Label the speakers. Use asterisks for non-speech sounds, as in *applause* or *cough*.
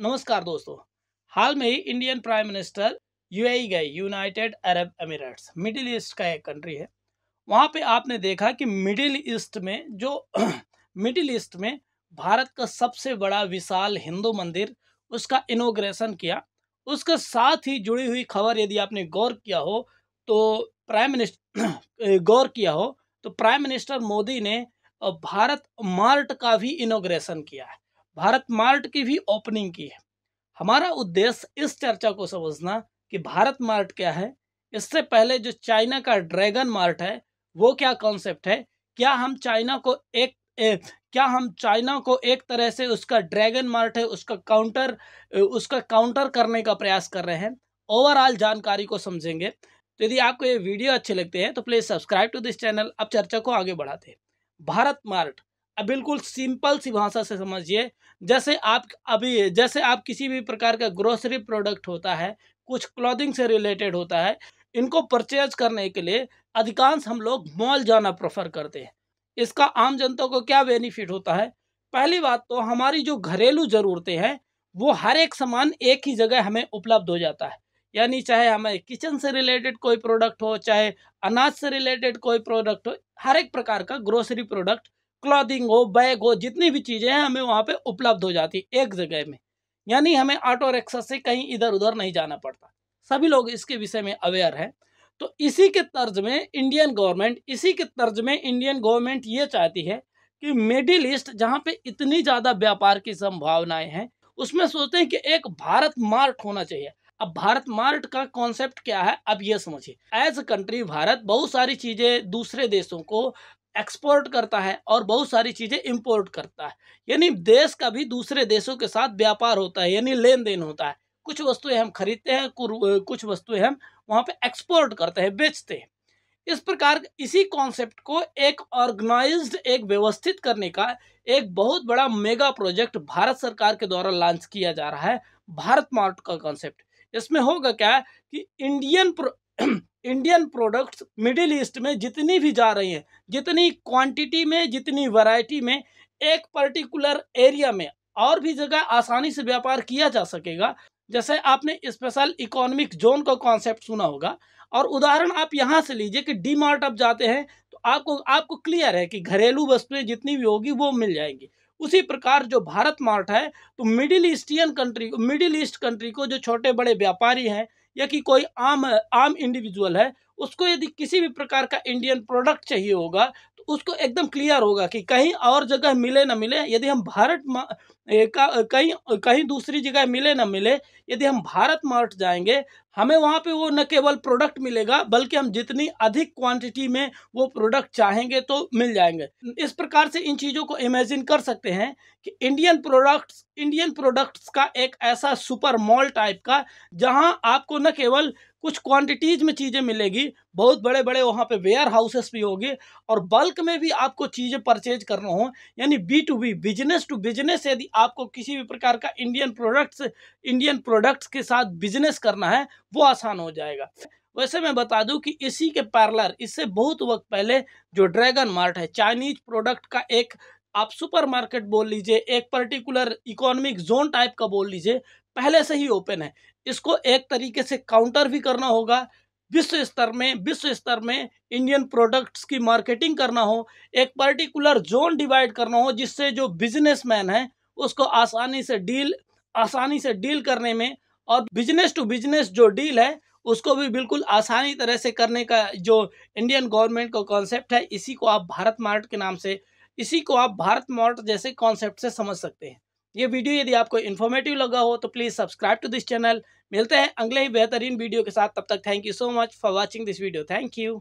Speaker 1: नमस्कार दोस्तों हाल में ही इंडियन प्राइम मिनिस्टर यूएई गए United Arab Emirates Middle East का एक कंट्री है वहाँ पे आपने देखा कि मिडिल ईस्ट में जो मिडिल *clears throat* ईस्ट में भारत का सबसे बड़ा विशाल हिंदू मंदिर उसका इनोग्रेशन किया उसके साथ ही जुड़ी हुई खबर यदि आपने गौर किया हो तो प्राइम मिनिस्टर *clears throat* गौर किया हो तो प्राइम मिनिस्टर मोदी ने भारत मार्ट का भी इनोग्रेशन किया है भारत मार्ट की भी ओपनिंग की है हमारा उद्देश्य इस चर्चा को समझना कि भारत मार्ट क्या है इससे पहले जो चाइना का ड्रैगन मार्ट है वो क्या कॉन्सेप्ट है क्या हम चाइना को एक ए, क्या हम चाइना को एक तरह से उसका ड्रैगन मार्ट है उसका काउंटर उसका काउंटर करने का प्रयास कर रहे हैं ओवरऑल जानकारी को समझेंगे तो यदि आपको ये वीडियो अच्छे लगते हैं तो please subscribe to this channel अब चर्चा को आगे बढ़ाते हैं भारत मार्ट बिल्कुल सिंपल सी भाषा से समझिए जैसे आप अभी जैसे आप किसी भी प्रकार का ग्रोसरी प्रोडक्ट होता है कुछ क्लॉथिंग से रिलेटेड होता है इनको परचेज करने के लिए अधिकांश हम लोग मॉल जाना प्रेफर करते हैं इसका आम जनता को क्या बेनिफिट होता है पहली बात तो हमारी जो घरेलू ज़रूरतें हैं वो हर एक सामान एक ही जगह हमें उपलब्ध हो जाता है यानी चाहे हमें किचन से रिलेटेड कोई प्रोडक्ट हो चाहे अनाज से रिलेटेड कोई प्रोडक्ट हो हर एक प्रकार का ग्रोसरी प्रोडक्ट क्लॉथिंग हो बैग हो जितनी भी चीज़ें हैं हमें वहाँ पे उपलब्ध हो जाती एक जगह में यानी हमें ऑटो रिक्शा से कहीं इधर उधर नहीं जाना पड़ता सभी लोग इसके विषय में अवेयर हैं तो इसी के तर्ज में इंडियन गवर्नमेंट इसी के तर्ज में इंडियन गवर्नमेंट ये चाहती है कि मिडिल ईस्ट जहाँ पे इतनी ज़्यादा व्यापार की संभावनाएं हैं उसमें सोचते हैं कि एक भारत मार्ट होना चाहिए अब भारत मार्ट का कॉन्सेप्ट क्या है अब ये समझिए एज कंट्री भारत बहुत सारी चीज़ें दूसरे देशों को एक्सपोर्ट करता है और बहुत सारी चीज़ें इम्पोर्ट करता है यानी देश का भी दूसरे देशों के साथ व्यापार होता है यानी लेन देन होता है कुछ वस्तुएं हम खरीदते हैं कुछ वस्तुएं हम वहाँ पे एक्सपोर्ट करते हैं बेचते हैं इस प्रकार इसी कॉन्सेप्ट को एक ऑर्गेनाइज्ड एक व्यवस्थित करने का एक बहुत बड़ा मेगा प्रोजेक्ट भारत सरकार के द्वारा लॉन्च किया जा रहा है भारत मार्ट का कॉन्सेप्ट इसमें होगा क्या कि *clears throat* Indian Indian products Middle East में जितनी भी जा रही हैं जितनी क्वांटिटी में जितनी वैरायटी में एक पर्टिकुलर एरिया में और भी जगह आसानी से व्यापार किया जा सकेगा जैसे आपने स्पेशल इकोनॉमिक जोन का कॉन्सेप्ट सुना होगा और उदाहरण आप यहाँ से लीजिए कि डी मार्ट आप जाते हैं तो आपको आपको क्लियर है कि घरेलू वस्तुएं जितनी भी होगी वो मिल जाएंगी उसी प्रकार जो भारत मार्ट है तो Middle Eastern country Middle East country को जो छोटे बड़े व्यापारी हैं या कि कोई आम आम इंडिविजुअल है उसको यदि किसी भी प्रकार का इंडियन प्रोडक्ट चाहिए होगा तो उसको एकदम क्लियर होगा कि कहीं और जगह मिले ना मिले यदि हम भारत कहीं कहीं दूसरी जगह मिले ना मिले यदि हम भारत मार्ट जाएंगे हमें वहाँ पे वो न केवल प्रोडक्ट मिलेगा बल्कि हम जितनी अधिक क्वांटिटी में वो प्रोडक्ट चाहेंगे तो मिल जाएंगे इस प्रकार से इन चीज़ों को इमेजिन कर सकते हैं कि इंडियन प्रोडक्ट्स इंडियन प्रोडक्ट्स का एक ऐसा सुपर मॉल टाइप का जहाँ आपको न केवल कुछ क्वांटिटीज में चीज़ें मिलेगी बहुत बड़े बड़े वहाँ पे वेयर हाउसेस भी होगी और बल्क में भी आपको चीज़ें परचेज करना हो यानी B to B business to business यदि आपको किसी भी प्रकार का इंडियन प्रोडक्ट्स इंडियन प्रोडक्ट्स के साथ बिजनेस करना है वो आसान हो जाएगा वैसे मैं बता दूं कि इसी के पार्लर इससे बहुत वक्त पहले जो ड्रैगन मार्ट है चाइनीज प्रोडक्ट का एक आप सुपरमार्केट बोल लीजिए एक पर्टिकुलर इकोनॉमिक जोन टाइप का बोल लीजिए पहले से ही ओपन है इसको एक तरीके से काउंटर भी करना होगा विश्व स्तर में विश्व स्तर में इंडियन प्रोडक्ट्स की मार्केटिंग करना हो एक पर्टिकुलर जोन डिवाइड करना हो जिससे जो बिजनेसमैन है उसको आसानी से डील आसानी से डील करने में और बिजनेस टू बिजनेस जो डील है उसको भी बिल्कुल आसानी तरह से करने का जो इंडियन गवर्नमेंट का कॉन्सेप्ट है इसी को आप भारत मार्ट के नाम से इसी को आप भारत मार्ट जैसे कॉन्सेप्ट से समझ सकते हैं ये वीडियो यदि आपको इन्फॉर्मेटिव लगा हो तो please subscribe to this channel मिलते हैं अगले ही बेहतरीन वीडियो के साथ तब तक thank you so much for watching this video thank you